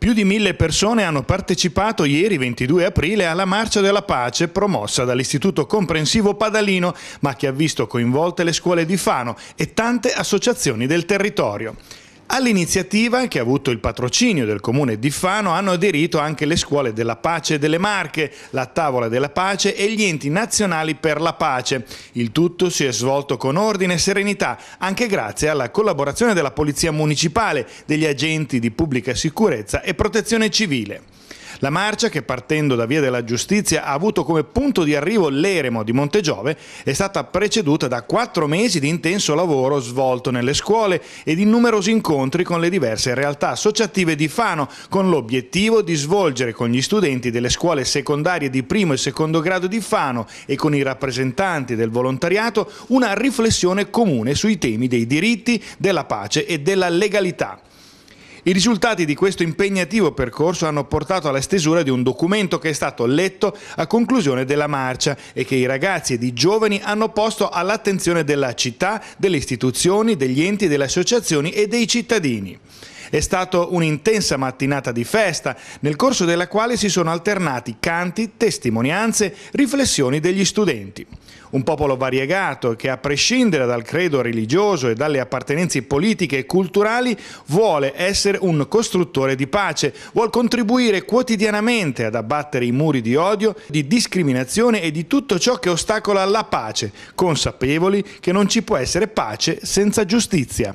Più di mille persone hanno partecipato ieri 22 aprile alla Marcia della Pace promossa dall'Istituto Comprensivo Padalino, ma che ha visto coinvolte le scuole di Fano e tante associazioni del territorio. All'iniziativa, che ha avuto il patrocinio del comune di Fano, hanno aderito anche le scuole della pace delle Marche, la tavola della pace e gli enti nazionali per la pace. Il tutto si è svolto con ordine e serenità, anche grazie alla collaborazione della Polizia Municipale, degli agenti di pubblica sicurezza e protezione civile. La marcia, che partendo da Via della Giustizia ha avuto come punto di arrivo l'eremo di Montegiove, è stata preceduta da quattro mesi di intenso lavoro svolto nelle scuole e di numerosi incontri con le diverse realtà associative di Fano, con l'obiettivo di svolgere con gli studenti delle scuole secondarie di primo e secondo grado di Fano e con i rappresentanti del volontariato una riflessione comune sui temi dei diritti, della pace e della legalità. I risultati di questo impegnativo percorso hanno portato alla stesura di un documento che è stato letto a conclusione della marcia e che i ragazzi ed i giovani hanno posto all'attenzione della città, delle istituzioni, degli enti, delle associazioni e dei cittadini. È stata un'intensa mattinata di festa, nel corso della quale si sono alternati canti, testimonianze, riflessioni degli studenti. Un popolo variegato che, a prescindere dal credo religioso e dalle appartenenze politiche e culturali, vuole essere un costruttore di pace, vuole contribuire quotidianamente ad abbattere i muri di odio, di discriminazione e di tutto ciò che ostacola la pace, consapevoli che non ci può essere pace senza giustizia.